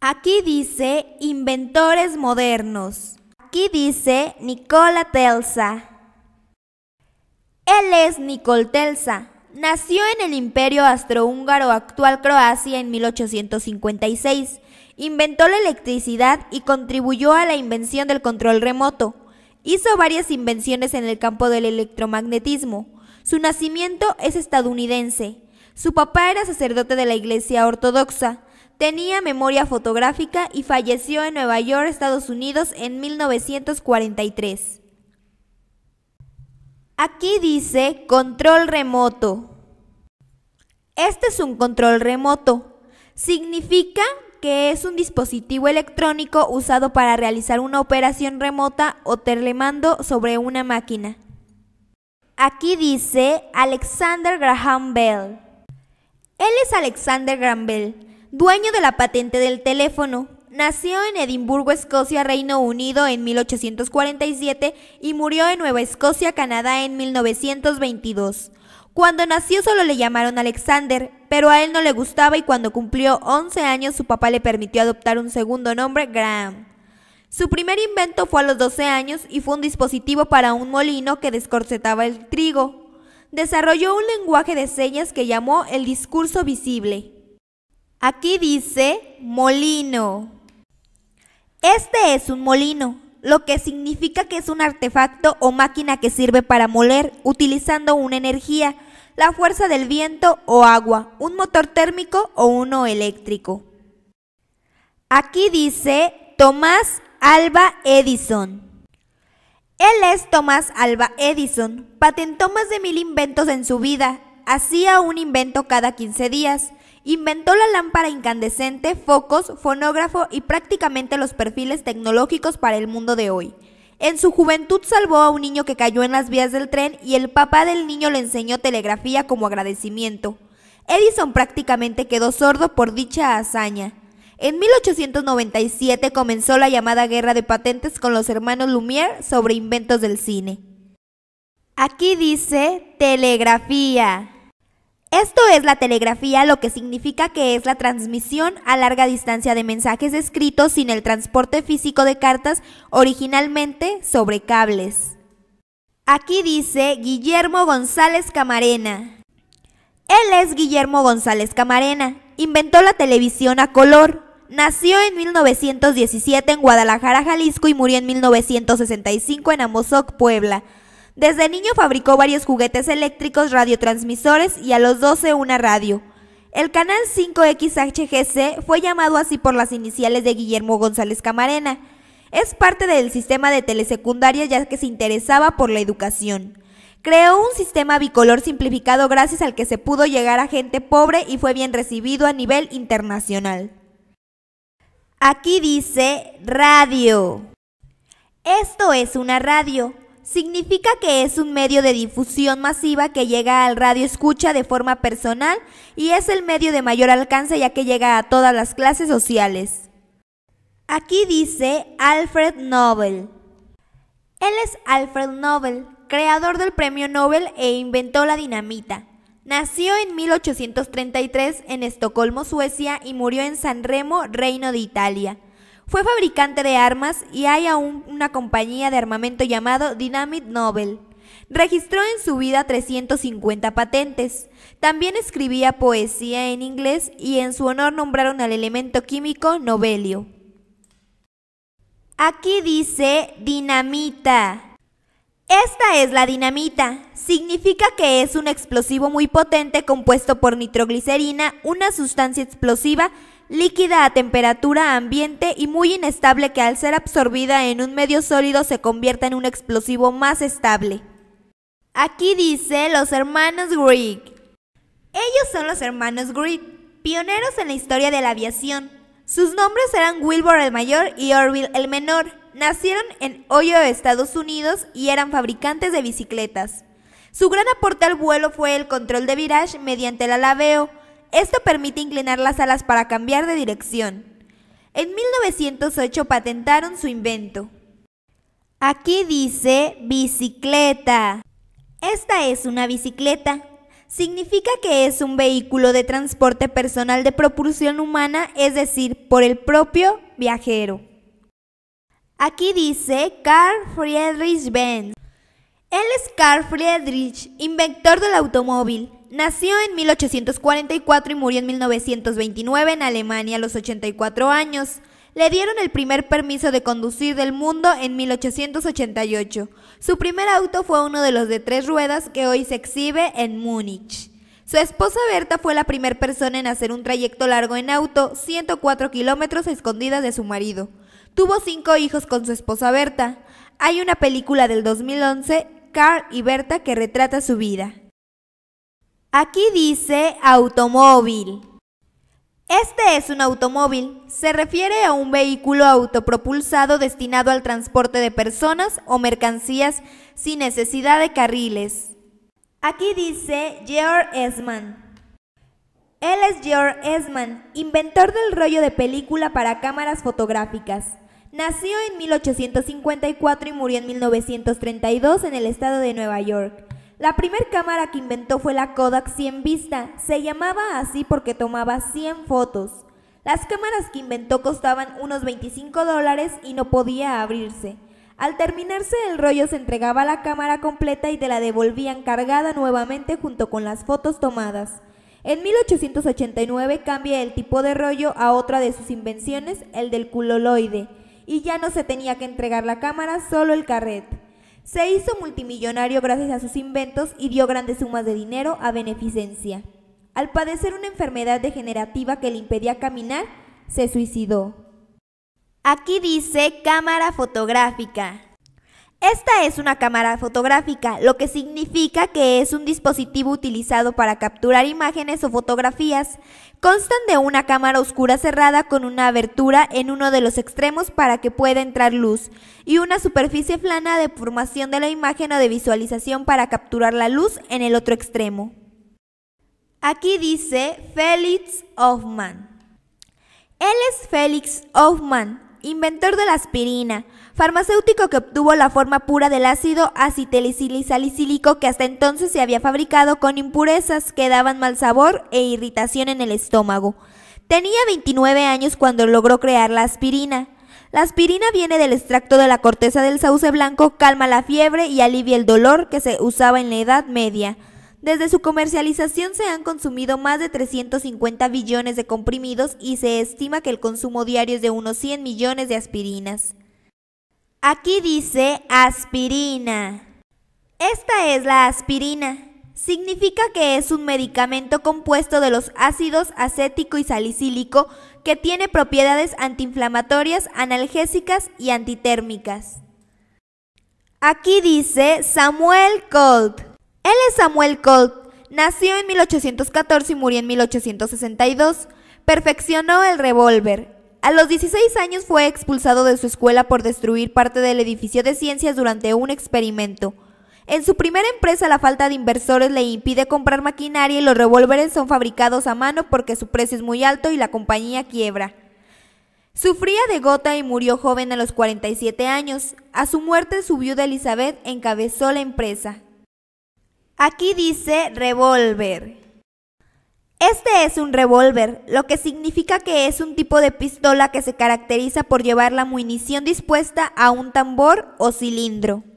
Aquí dice inventores modernos. Aquí dice Nicola Telsa. Él es Nicole Telsa. Nació en el Imperio Astrohúngaro, actual Croacia, en 1856. Inventó la electricidad y contribuyó a la invención del control remoto. Hizo varias invenciones en el campo del electromagnetismo. Su nacimiento es estadounidense. Su papá era sacerdote de la Iglesia Ortodoxa. Tenía memoria fotográfica y falleció en Nueva York, Estados Unidos, en 1943. Aquí dice control remoto. Este es un control remoto. Significa que es un dispositivo electrónico usado para realizar una operación remota o telemando sobre una máquina. Aquí dice Alexander Graham Bell. Él es Alexander Graham Bell dueño de la patente del teléfono. Nació en Edimburgo, Escocia, Reino Unido en 1847 y murió en Nueva Escocia, Canadá en 1922. Cuando nació solo le llamaron Alexander, pero a él no le gustaba y cuando cumplió 11 años su papá le permitió adoptar un segundo nombre, Graham. Su primer invento fue a los 12 años y fue un dispositivo para un molino que descorsetaba el trigo. Desarrolló un lenguaje de señas que llamó el discurso visible. Aquí dice molino. Este es un molino, lo que significa que es un artefacto o máquina que sirve para moler utilizando una energía, la fuerza del viento o agua, un motor térmico o uno eléctrico. Aquí dice Tomás Alba Edison. Él es Tomás Alba Edison. Patentó más de mil inventos en su vida. Hacía un invento cada 15 días. Inventó la lámpara incandescente, focos, fonógrafo y prácticamente los perfiles tecnológicos para el mundo de hoy. En su juventud salvó a un niño que cayó en las vías del tren y el papá del niño le enseñó telegrafía como agradecimiento. Edison prácticamente quedó sordo por dicha hazaña. En 1897 comenzó la llamada guerra de patentes con los hermanos Lumière sobre inventos del cine. Aquí dice telegrafía. Esto es la telegrafía, lo que significa que es la transmisión a larga distancia de mensajes escritos sin el transporte físico de cartas, originalmente sobre cables. Aquí dice Guillermo González Camarena. Él es Guillermo González Camarena. Inventó la televisión a color. Nació en 1917 en Guadalajara, Jalisco y murió en 1965 en Amozoc, Puebla. Desde niño fabricó varios juguetes eléctricos, radiotransmisores y a los 12 una radio. El canal 5XHGC fue llamado así por las iniciales de Guillermo González Camarena. Es parte del sistema de telesecundaria ya que se interesaba por la educación. Creó un sistema bicolor simplificado gracias al que se pudo llegar a gente pobre y fue bien recibido a nivel internacional. Aquí dice radio. Esto es una radio. Significa que es un medio de difusión masiva que llega al radio escucha de forma personal y es el medio de mayor alcance ya que llega a todas las clases sociales. Aquí dice Alfred Nobel. Él es Alfred Nobel, creador del premio Nobel e inventó la dinamita. Nació en 1833 en Estocolmo, Suecia y murió en San Remo, Reino de Italia. Fue fabricante de armas y hay aún una compañía de armamento llamado Dynamit Nobel. Registró en su vida 350 patentes. También escribía poesía en inglés y en su honor nombraron al elemento químico Nobelio. Aquí dice dinamita. Esta es la dinamita. Significa que es un explosivo muy potente compuesto por nitroglicerina, una sustancia explosiva líquida a temperatura ambiente y muy inestable que al ser absorbida en un medio sólido se convierta en un explosivo más estable. Aquí dice los hermanos Greig. Ellos son los hermanos Greig, pioneros en la historia de la aviación. Sus nombres eran Wilbur el mayor y Orville el menor. Nacieron en Ohio, Estados Unidos y eran fabricantes de bicicletas. Su gran aporte al vuelo fue el control de virage mediante el alaveo, esto permite inclinar las alas para cambiar de dirección. En 1908 patentaron su invento. Aquí dice bicicleta. Esta es una bicicleta. Significa que es un vehículo de transporte personal de propulsión humana, es decir, por el propio viajero. Aquí dice Carl Friedrich Benz. Él es Carl Friedrich, inventor del automóvil. Nació en 1844 y murió en 1929 en Alemania a los 84 años. Le dieron el primer permiso de conducir del mundo en 1888. Su primer auto fue uno de los de tres ruedas que hoy se exhibe en Múnich. Su esposa Berta fue la primera persona en hacer un trayecto largo en auto, 104 kilómetros a escondidas de su marido. Tuvo cinco hijos con su esposa Berta. Hay una película del 2011, Carl y Berta, que retrata su vida. Aquí dice automóvil. Este es un automóvil. Se refiere a un vehículo autopropulsado destinado al transporte de personas o mercancías sin necesidad de carriles. Aquí dice George Esman. Él es George Esman, inventor del rollo de película para cámaras fotográficas. Nació en 1854 y murió en 1932 en el estado de Nueva York. La primera cámara que inventó fue la Kodak 100 Vista. Se llamaba así porque tomaba 100 fotos. Las cámaras que inventó costaban unos 25 dólares y no podía abrirse. Al terminarse el rollo se entregaba la cámara completa y te la devolvían cargada nuevamente junto con las fotos tomadas. En 1889 cambia el tipo de rollo a otra de sus invenciones, el del culoloide, y ya no se tenía que entregar la cámara, solo el carrete. Se hizo multimillonario gracias a sus inventos y dio grandes sumas de dinero a beneficencia. Al padecer una enfermedad degenerativa que le impedía caminar, se suicidó. Aquí dice cámara fotográfica. Esta es una cámara fotográfica, lo que significa que es un dispositivo utilizado para capturar imágenes o fotografías. Constan de una cámara oscura cerrada con una abertura en uno de los extremos para que pueda entrar luz y una superficie plana de formación de la imagen o de visualización para capturar la luz en el otro extremo. Aquí dice Felix Hoffman. Él es Felix Hoffman, inventor de la aspirina, farmacéutico que obtuvo la forma pura del ácido acetilsalicílico que hasta entonces se había fabricado con impurezas que daban mal sabor e irritación en el estómago. Tenía 29 años cuando logró crear la aspirina. La aspirina viene del extracto de la corteza del sauce blanco, calma la fiebre y alivia el dolor que se usaba en la Edad Media. Desde su comercialización se han consumido más de 350 billones de comprimidos y se estima que el consumo diario es de unos 100 millones de aspirinas. Aquí dice aspirina. Esta es la aspirina. Significa que es un medicamento compuesto de los ácidos acético y salicílico que tiene propiedades antiinflamatorias, analgésicas y antitérmicas. Aquí dice Samuel Colt. Él es Samuel Colt. Nació en 1814 y murió en 1862. Perfeccionó el revólver. A los 16 años fue expulsado de su escuela por destruir parte del edificio de ciencias durante un experimento. En su primera empresa la falta de inversores le impide comprar maquinaria y los revólveres son fabricados a mano porque su precio es muy alto y la compañía quiebra. Sufría de gota y murió joven a los 47 años. A su muerte su viuda Elizabeth encabezó la empresa. Aquí dice revólver. Este es un revólver, lo que significa que es un tipo de pistola que se caracteriza por llevar la munición dispuesta a un tambor o cilindro.